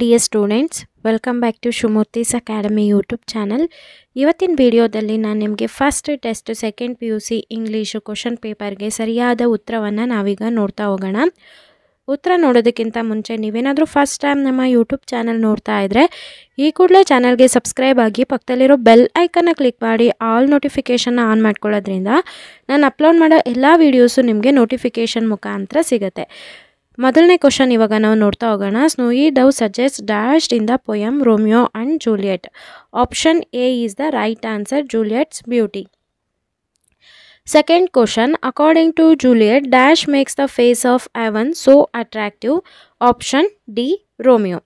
Dear students welcome back to Shivamurthy's academy YouTube channel ಇವತ್ತಿನ ವಿಡಿಯೋದಲ್ಲಿ ನಾನು ನಿಮಗೆ first test second P U C English question ಪೇಪರ್ಗೆ ಸರಿಯಾದ ಉತ್ತರವನ್ನು ನಾವೀಗ ನೋಡ್ತಾ ಹೋಗೋಣ ಉತ್ತರ ನೋಡೋದಕ್ಕಿಂತ ಮುಂಚೆ ನೀವೇನಾದರೂ ಫಸ್ಟ್ ಟೈಮ್ ನಮ್ಮ ಯೂಟ್ಯೂಬ್ ಚಾನಲ್ ನೋಡ್ತಾ ಇದ್ದರೆ ಈ ಕೂಡಲೇ ಚಾನಲ್ಗೆ ಸಬ್ಸ್ಕ್ರೈಬ್ ಆಗಿ ಪಕ್ಕದಲ್ಲಿರೋ ಬೆಲ್ ಐಕನ್ನ ಕ್ಲಿಕ್ ಮಾಡಿ ಆಲ್ ನೋಟಿಫಿಕೇಷನ್ನ ಆನ್ ಮಾಡ್ಕೊಳ್ಳೋದ್ರಿಂದ ನಾನು ಅಪ್ಲೋಡ್ ಮಾಡೋ ಎಲ್ಲ ವೀಡಿಯೋಸು ನಿಮಗೆ ನೋಟಿಫಿಕೇಷನ್ ಮುಖಾಂತರ ಸಿಗುತ್ತೆ मोदन क्वेश्चन इवग ना नोड़ता हाँ स्नूयी डव suggest dash in the poem Romeo and Juliet option A is the right answer Juliet's beauty second question according to Juliet dash makes the face of heaven so attractive option D Romeo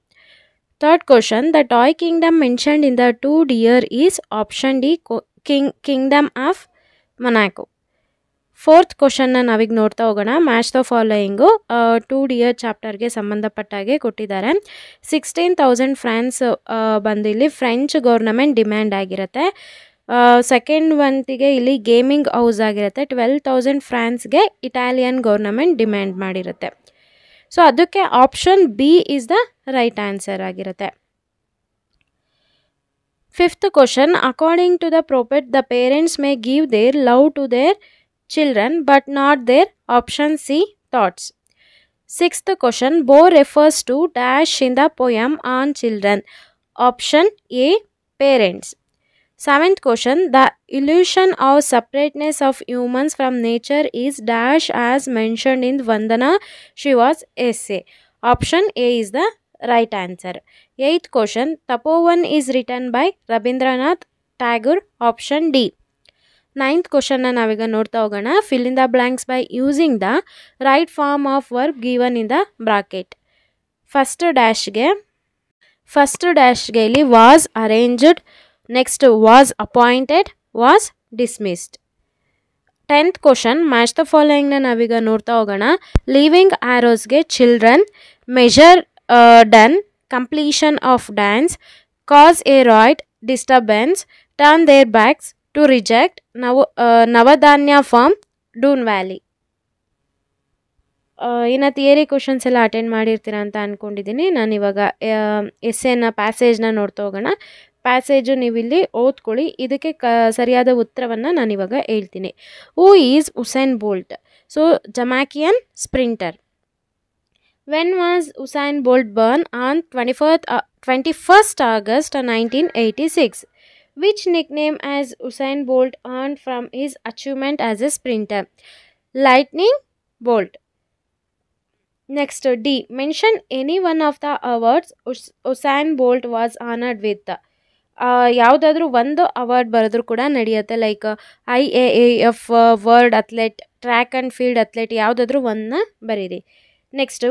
third question the toy kingdom mentioned in the too dear is option D kingdom of Monaco fourth ಕ್ವಶನ್ನ ನಾವೀಗ ನೋಡ್ತಾ ಹೋಗೋಣ match the following too dear ಚಾಪ್ಟರ್ಗೆ ಸಂಬಂಧಪಟ್ಟಾಗೆ ಕೊಟ್ಟಿದ್ದಾರೆ sixteen thousand France ಬಂದು ಇಲ್ಲಿ French government demand ಆಗಿರುತ್ತೆ ಸೆಕೆಂಡ್ ಮಂತಿಗೆ ಇಲ್ಲಿ ಗೇಮಿಂಗ್ ಹೌಸ್ ಆಗಿರುತ್ತೆ ಟ್ವೆಲ್ ತೌಸಂಡ್ ಫ್ರಾನ್ಸ್ಗೆ ಇಟಾಲಿಯನ್ ಗೌರ್ನಮೆಂಟ್ ಡಿಮ್ಯಾಂಡ್ ಮಾಡಿರುತ್ತೆ ಸೊ ಅದಕ್ಕೆ option B is the right answer ಆಗಿರುತ್ತೆ fifth question according to the prophet the parents may give their love to their children but not their option C thoughts. Sixth question Bo refers to dash in the poem on children. Option A parents. Seventh question The illusion of separateness of humans from nature is dash as mentioned in Vandana Shiva's essay. Option A is the right answer. Eighth question Tapovan is written by Rabindranath Tagore. Option D. Ninth ಕ್ವಶನ್ನ ನಾವೀಗ ನೋಡ್ತಾ ಹೋಗೋಣ fill in the blanks by using the right form of verb given in the bracket first ಡ್ಯಾಶ್ಗೆ first ಡ್ಯಾಶ್ಗೆ ಇಲ್ಲಿ was arranged next was appointed was dismissed tenth question match the ಫಾಲೋಯಿಂಗ್ನ ನಾವೀಗ ನೋಡ್ತಾ ಹೋಗೋಣ ಲಿವಿಂಗ್ ಆ್ಯರೋಸ್ಗೆ children measure done completion of dance cause a riot disturbance turn their backs to reject ನವ Navdanya farm Doon valley ಇನ್ನು ಥಿಯರಿ ಕ್ವಶನ್ಸ್ ಎಲ್ಲ attend ಮಾಡಿರ್ತೀರ ಅಂತ ಅಂದ್ಕೊಂಡಿದ್ದೀನಿ ನಾನಿವಾಗ ಎಸ್ um, ಎನ್ನ ಪ್ಯಾಸೇಜ್ನ ನೋಡ್ತಾ ಹೋಗೋಣ ಪ್ಯಾಸೇಜು ನೀವಿಲ್ಲಿ ಓದ್ಕೊಳ್ಳಿ ಇದಕ್ಕೆ ಕ ಸರಿಯಾದ ಉತ್ತರವನ್ನು ನಾನಿವಾಗ ಹೇಳ್ತೀನಿ who is Usain Bolt so Jamaican sprinter when was Usain Bolt born on twenty twenty first August nineteen eighty six which nickname as Usain Bolt earned from his achievement as a sprinter. Lightning Bolt. Next, D. Mention any one of the awards Usain Bolt was honored with. ಯಾವುದಾದ್ರೂ ಒಂದು award award ಕೂಡ ನಡೆಯುತ್ತೆ like I A A F world athlete track and field athlete ಯಾವುದಾದ್ರೂ ಒಂದನ್ನ ಬರೀರಿ next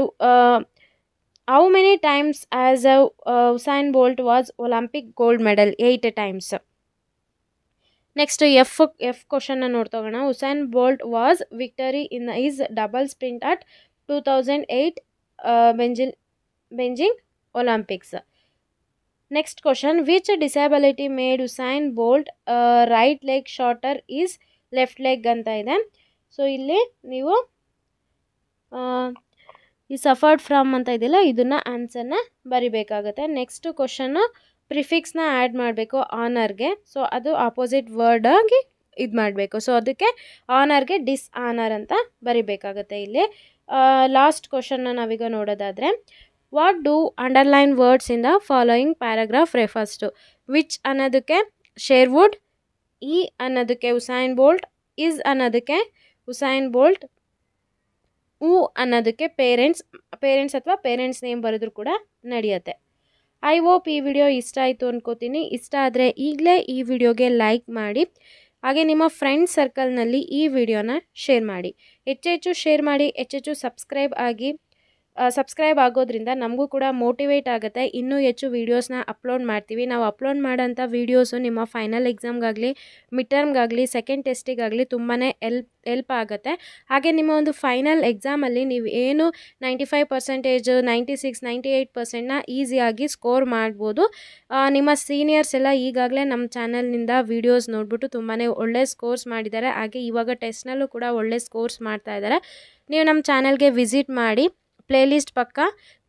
how many times as uh, Usain Bolt was Olympic gold medal eight times next F F ಕ್ವಶನ್ನ ನೋಡ್ತೋಗೋಣ Usain Bolt was victory in his double sprint at two thousand eight ಬೆಂಜಿಲ್ Beijing Olympics next question which disability made Usain Bolt right leg shorter his left leg ಅಂತ ಇದೆ so ಇಲ್ಲಿ ನೀವು uh, ಈ suffered from ಅಂತ ಇದೆಯಲ್ಲ ಇದನ್ನು ಆನ್ಸರ್ನ ಬರಿಬೇಕಾಗುತ್ತೆ ನೆಕ್ಸ್ಟ್ ಕ್ವಶನ್ನು ಪ್ರಿಫಿಕ್ಸ್ನ ಆ್ಯಡ್ ಮಾಡಬೇಕು ಆನರ್ಗೆ ಸೊ ಅದು ಆಪೋಸಿಟ್ ವರ್ಡಾಗಿ ಇದು ಮಾಡಬೇಕು ಸೊ ಅದಕ್ಕೆ ಆನರ್ಗೆ ಡಿಸ್ ಆನರ್ ಅಂತ ಬರಿಬೇಕಾಗುತ್ತೆ ಇಲ್ಲಿ ಲಾಸ್ಟ್ ಕ್ವಶನ್ನ ನಾವೀಗ ನೋಡೋದಾದರೆ ವಾಟ್ ಡೂ ಅಂಡರ್ಲೈನ್ ವರ್ಡ್ಸ್ ವರ್ಡ್ಸಿಂದ ಫಾಲೋಯಿಂಗ್ ಪ್ಯಾರಾಗ್ರಾಫ್ ರೆಫರ್ಸ್ಟು ವಿಚ್ ಅನ್ನೋದಕ್ಕೆ ಶೇರ್ವುಡ್ ಇ e ಅನ್ನೋದಕ್ಕೆ ಹುಸೈನ್ ಬೋಲ್ಟ್ ಇಸ್ ಅನ್ನೋದಕ್ಕೆ ಹುಸೈನ್ ಬೋಲ್ಟ್ ಊ ಅನ್ನೋದಕ್ಕೆ ಪೇರೆಂಟ್ಸ್ ಪೇರೆಂಟ್ಸ್ ಅಥವಾ ಪೇರೆಂಟ್ಸ್ ನೇಮ್ ಬರೆದ್ರು ಕೂಡ ನಡೆಯುತ್ತೆ ಐ ಓಪ್ ಈ ವಿಡಿಯೋ ಇಷ್ಟ ಆಯಿತು ಅಂದ್ಕೋತೀನಿ ಇಷ್ಟ ಆದರೆ ಈಗಲೇ ಈ ವಿಡಿಯೋಗೆ ಲೈಕ್ ಮಾಡಿ ಹಾಗೆ ನಿಮ್ಮ ಫ್ರೆಂಡ್ ಸರ್ಕಲ್ನಲ್ಲಿ ಈ ವಿಡಿಯೋನ ಶೇರ್ ಮಾಡಿ ಹೆಚ್ಚೆಚ್ಚು ಶೇರ್ ಮಾಡಿ ಹೆಚ್ಚೆಚ್ಚು ಸಬ್ಸ್ಕ್ರೈಬ್ ಆಗಿ ಸಬ್ಸ್ಕ್ರೈಬ್ ಆಗೋದ್ರಿಂದ ನಮಗೂ ಕೂಡ ಮೋಟಿವೇಟ್ ಆಗುತ್ತೆ ಇನ್ನೂ ಹೆಚ್ಚು ವೀಡಿಯೋಸ್ನ ಅಪ್ಲೋಡ್ ಮಾಡ್ತೀವಿ ನಾವು ಅಪ್ಲೋಡ್ ಮಾಡೋಂಥ ವೀಡಿಯೋಸು ನಿಮ್ಮ ಫೈನಲ್ ಎಕ್ಸಾಮ್ಗಾಗಲಿ ಮಿಡ್ ಟರ್ಮ್ಗಾಗಲಿ ಸೆಕೆಂಡ್ ಟೆಸ್ಟಿಗಾಗಲಿ ತುಂಬಾ ಎಲ್ಪ್ ಎಲ್ಪ್ ಆಗುತ್ತೆ ಹಾಗೆ ನಿಮ್ಮ ಒಂದು ಫೈನಲ್ ಎಕ್ಸಾಮಲ್ಲಿ ನೀವು ಏನು ninety five percentage ninety six ninety eight ಪರ್ಸೆಂಟ್ನ ಈಸಿಯಾಗಿ ಸ್ಕೋರ್ ಮಾಡ್ಬೋದು ನಿಮ್ಮ ಸೀನಿಯರ್ಸ್ ಎಲ್ಲ ಈಗಾಗಲೇ ನಮ್ಮ ಚಾನಲ್ನಿಂದ ವೀಡಿಯೋಸ್ ನೋಡಿಬಿಟ್ಟು ತುಂಬಾ ಒಳ್ಳೆ ಸ್ಕೋರ್ಸ್ ಮಾಡಿದ್ದಾರೆ ಹಾಗೆ ಇವಾಗ ಟೆಸ್ಟ್ನಲ್ಲೂ ಕೂಡ ಒಳ್ಳೆ ಸ್ಕೋರ್ಸ್ ಮಾಡ್ತಾ ಇದ್ದಾರೆ ನೀವು ನಮ್ಮ ಚಾನಲ್ಗೆ ವಿಸಿಟ್ ಮಾಡಿ ಪ್ಲೇಲಿಸ್ಟ್ ಪಕ್ಕ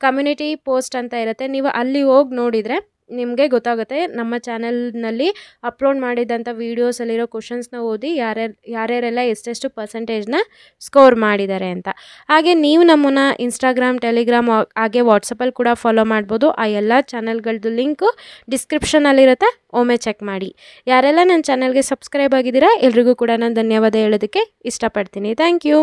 ಕಮ್ಯುನಿಟಿ ಪೋಸ್ಟ್ ಅಂತ ಇರುತ್ತೆ ನೀವು ಅಲ್ಲಿ ಹೋಗಿ ನೋಡಿದರೆ ನಿಮಗೆ ಗೊತ್ತಾಗುತ್ತೆ ನಮ್ಮ ಚಾನೆಲ್ನಲ್ಲಿ ಅಪ್ಲೋಡ್ ಮಾಡಿದಂಥ ವೀಡಿಯೋಸಲ್ಲಿರೋ ಕ್ವಶನ್ಸ್ನ ಓದಿ ಯಾರ್ಯಾರು ಯಾರ್ಯಾರೆಲ್ಲ ಎಷ್ಟೆಷ್ಟು ಪರ್ಸೆಂಟೇಜ್ನ ಸ್ಕೋರ್ ಮಾಡಿದ್ದಾರೆ ಅಂತ ಹಾಗೆ ನೀವು ನಮ್ಮನ್ನು ಇನ್ಸ್ಟಾಗ್ರಾಮ್ ಟೆಲಿಗ್ರಾಮ್ ಹಾಗೆ ವಾಟ್ಸಪ್ಪಲ್ಲಿ ಕೂಡ ಫಾಲೋ ಮಾಡ್ಬೋದು ಆ ಎಲ್ಲ ಚಾನಲ್ಗಳದ್ದು ಲಿಂಕು ಡಿಸ್ಕ್ರಿಪ್ಷನಲ್ಲಿರುತ್ತೆ ಒಮ್ಮೆ ಚೆಕ್ ಮಾಡಿ ಯಾರೆಲ್ಲ ನನ್ನ ಚಾನಲ್ಗೆ ಸಬ್ಸ್ಕ್ರೈಬ್ ಆಗಿದ್ದೀರಾ ಎಲ್ರಿಗೂ ಕೂಡ ನಾನು ಧನ್ಯವಾದ ಹೇಳೋದಕ್ಕೆ ಇಷ್ಟಪಡ್ತೀನಿ ಥ್ಯಾಂಕ್ ಯು